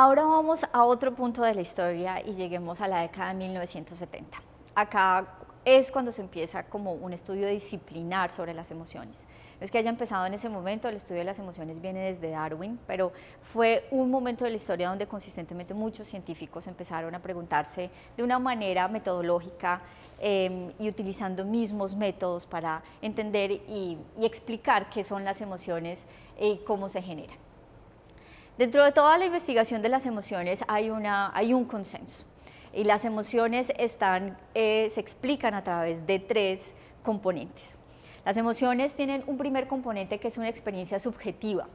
Ahora vamos a otro punto de la historia y lleguemos a la década de 1970. Acá es cuando se empieza como un estudio disciplinar sobre las emociones. No es que haya empezado en ese momento, el estudio de las emociones viene desde Darwin, pero fue un momento de la historia donde consistentemente muchos científicos empezaron a preguntarse de una manera metodológica em, y utilizando mismos métodos para entender y explicar qué son las emociones y cómo se generan. Dentro de toda la investigación de las emociones hay, un consenso y las emociones eh, se explican a través de tres componentes. Las emociones tienen un primer componente que es una experiencia subjetiva.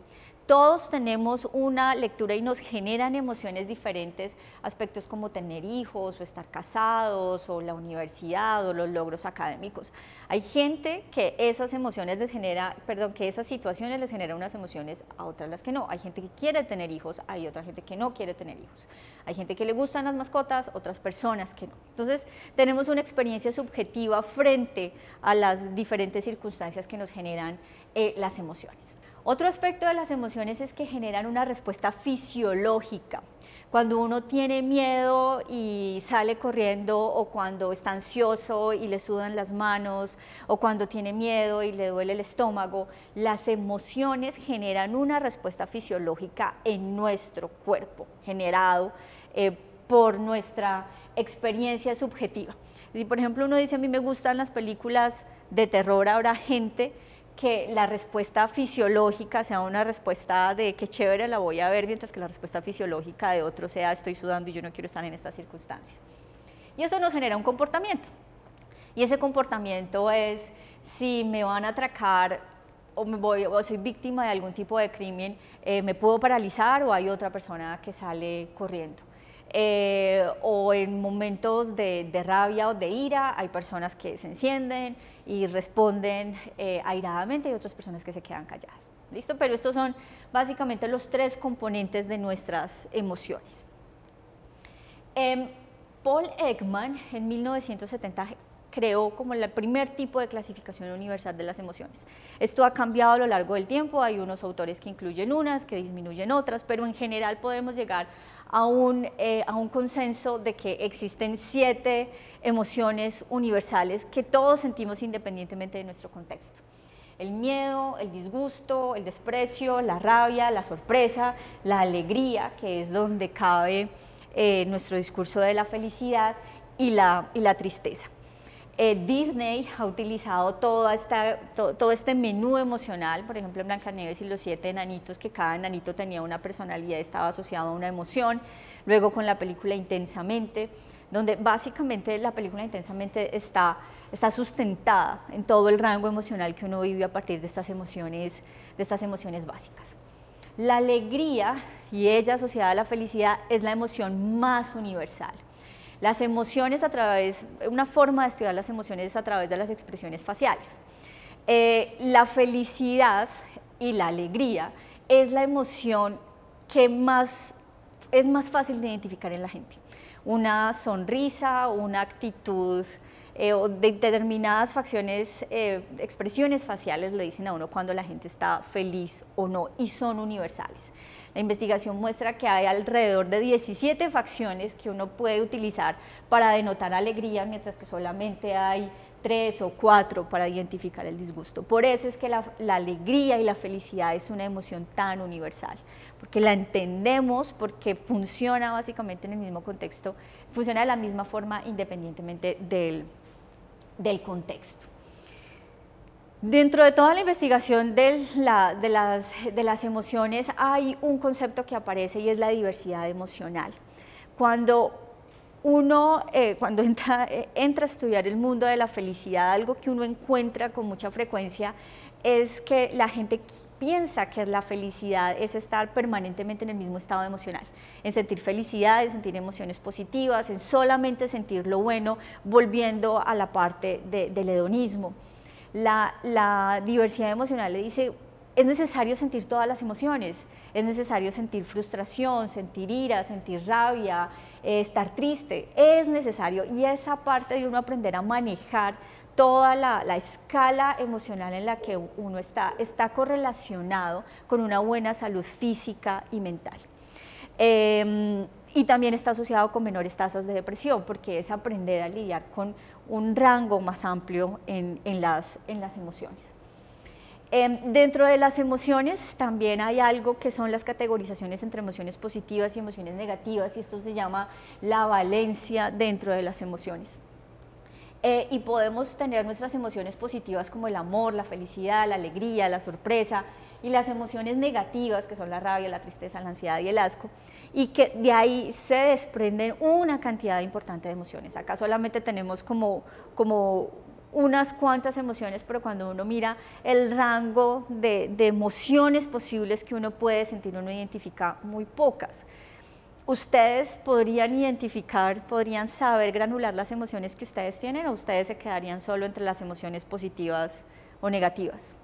Todos tenemos una lectura y nos generan emociones diferentes, aspectos como tener hijos o estar casados o la universidad o los logros académicos. Hay gente que esas emociones les genera, perdón, que esas situaciones les generan unas emociones a otras las que no. Hay gente que quiere tener hijos, hay otra gente que no quiere tener hijos. Hay gente que le gustan las mascotas, otras personas que no. Entonces, tenemos una experiencia subjetiva frente a las diferentes circunstancias que nos generan eh, las emociones. Otro aspecto de las emociones es que generan una respuesta fisiológica. Cuando uno tiene miedo y sale corriendo o cuando está ansioso y le sudan las manos o cuando tiene miedo y le duele el estómago, las emociones generan una respuesta fisiológica en nuestro cuerpo, generado eh, por nuestra experiencia subjetiva. Si por ejemplo uno dice a mí me gustan las películas de terror, ahora gente que la respuesta fisiológica sea una respuesta de qué chévere la voy a ver, mientras que la respuesta fisiológica de otro sea estoy sudando y yo no quiero estar en estas circunstancias. Y eso nos genera un comportamiento. Y ese comportamiento es si me van a atracar o, me voy, o soy víctima de algún tipo de crimen, eh, me puedo paralizar o hay otra persona que sale corriendo. Eh, o en momentos de, rabia o de ira hay personas que se encienden y responden eh, airadamente y otras personas que se quedan calladas. ¿Listo? Pero estos son básicamente los tres componentes de nuestras emociones. Em, Paul Ekman en 1970 creó como el primer tipo de clasificación universal de las emociones. Esto ha cambiado a lo largo del tiempo, hay unos autores que incluyen unas, que disminuyen otras, pero en general podemos llegar eh, a un, consenso de que existen siete emociones universales que todos sentimos independientemente de nuestro contexto. El miedo, el disgusto, el desprecio, la rabia, la sorpresa, la alegría, que es donde cabe eh, nuestro discurso de la felicidad, y la, y la tristeza. Eh, Disney ha utilizado todo, este menú emocional, por ejemplo, en Blancanieves y los siete enanitos, que cada enanito tenía una personalidad, estaba asociado a una emoción, luego con la película Intensamente, donde básicamente la película Intensamente está, sustentada en todo el rango emocional que uno vive a partir de estas emociones, de estas emociones básicas. La alegría y ella asociada a la felicidad es la emoción más universal. Las emociones a través, una forma de estudiar las emociones es a través de las expresiones faciales. Eh, la felicidad y la alegría es la emoción que más, es más fácil de identificar en la gente. Una sonrisa, una actitud eh, o de determinadas facciones, eh, expresiones faciales le dicen a uno cuando la gente está feliz o no y son universales. La investigación muestra que hay alrededor de 17 facciones que uno puede utilizar para denotar alegría, mientras que solamente hay tres o cuatro para identificar el disgusto. Por eso es que la, alegría y la felicidad es una emoción tan universal, porque la entendemos, porque funciona básicamente en el mismo contexto, funciona de la misma forma independientemente del, del contexto. Dentro de toda la investigación de, las, emociones hay un concepto que aparece y es la diversidad emocional. Cuando uno, eh, cuando entra, entra a estudiar el mundo de la felicidad, algo que uno encuentra con mucha frecuencia es que la gente piensa que la felicidad es estar permanentemente en el mismo estado emocional, en sentir felicidad, en sentir emociones positivas, en solamente sentir lo bueno, volviendo a la parte del hedonismo. la diversidad emocional le dice, es necesario sentir todas las emociones, es necesario sentir frustración, sentir ira, sentir rabia, eh, estar triste, es necesario. Y esa parte de uno aprender a manejar toda la, escala emocional en la que uno está, está correlacionado con una buena salud física y mental. Em, y también está asociado con menores tasas de depresión, porque es aprender a lidiar con un rango más amplio en las emociones. Em, dentro de las emociones también hay algo que son las categorizaciones entre emociones positivas y emociones negativas y esto se llama la valencia dentro de las emociones. Eh, y podemos tener nuestras emociones positivas como el amor, la felicidad, la alegría, la sorpresa y las emociones negativas que son la rabia, la tristeza, la ansiedad y el asco y que de ahí se desprenden una cantidad importante de emociones. Acá solamente tenemos como, como unas cuantas emociones, pero cuando uno mira el rango de, emociones posibles que uno puede sentir, uno identifica muy pocas ustedes podrían identificar, podrían saber granular las emociones que ustedes tienen o ustedes se quedarían solo entre las emociones positivas o negativas?